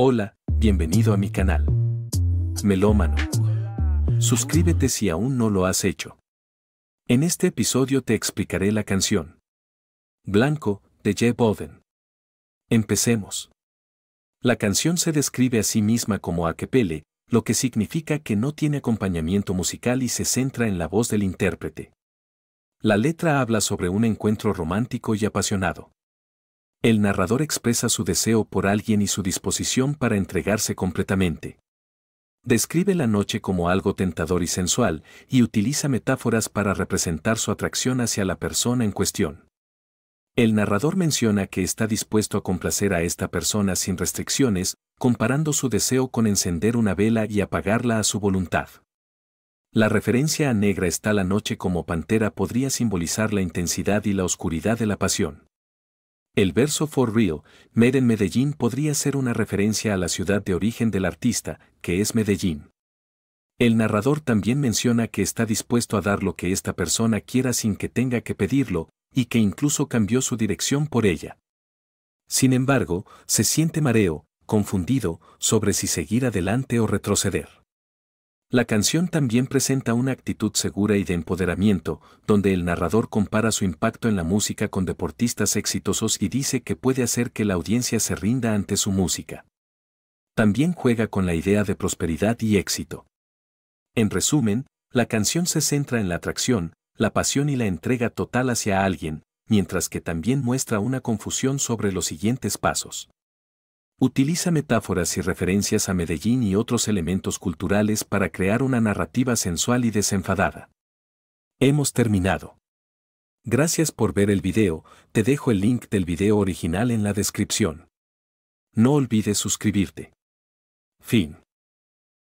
Hola, bienvenido a mi canal. Melómano. Suscríbete si aún no lo has hecho. En este episodio te explicaré la canción Blanco de Jeb Oden. Empecemos. La canción se describe a sí misma como a akepele, lo que significa que no tiene acompañamiento musical y se centra en la voz del intérprete. La letra habla sobre un encuentro romántico y apasionado. El narrador expresa su deseo por alguien y su disposición para entregarse completamente. Describe la noche como algo tentador y sensual, y utiliza metáforas para representar su atracción hacia la persona en cuestión. El narrador menciona que está dispuesto a complacer a esta persona sin restricciones, comparando su deseo con encender una vela y apagarla a su voluntad. La referencia a negra está la noche como pantera podría simbolizar la intensidad y la oscuridad de la pasión. El verso For Real, Made in Medellín podría ser una referencia a la ciudad de origen del artista, que es Medellín. El narrador también menciona que está dispuesto a dar lo que esta persona quiera sin que tenga que pedirlo, y que incluso cambió su dirección por ella. Sin embargo, se siente mareo, confundido, sobre si seguir adelante o retroceder. La canción también presenta una actitud segura y de empoderamiento, donde el narrador compara su impacto en la música con deportistas exitosos y dice que puede hacer que la audiencia se rinda ante su música. También juega con la idea de prosperidad y éxito. En resumen, la canción se centra en la atracción, la pasión y la entrega total hacia alguien, mientras que también muestra una confusión sobre los siguientes pasos. Utiliza metáforas y referencias a Medellín y otros elementos culturales para crear una narrativa sensual y desenfadada. Hemos terminado. Gracias por ver el video, te dejo el link del video original en la descripción. No olvides suscribirte. Fin.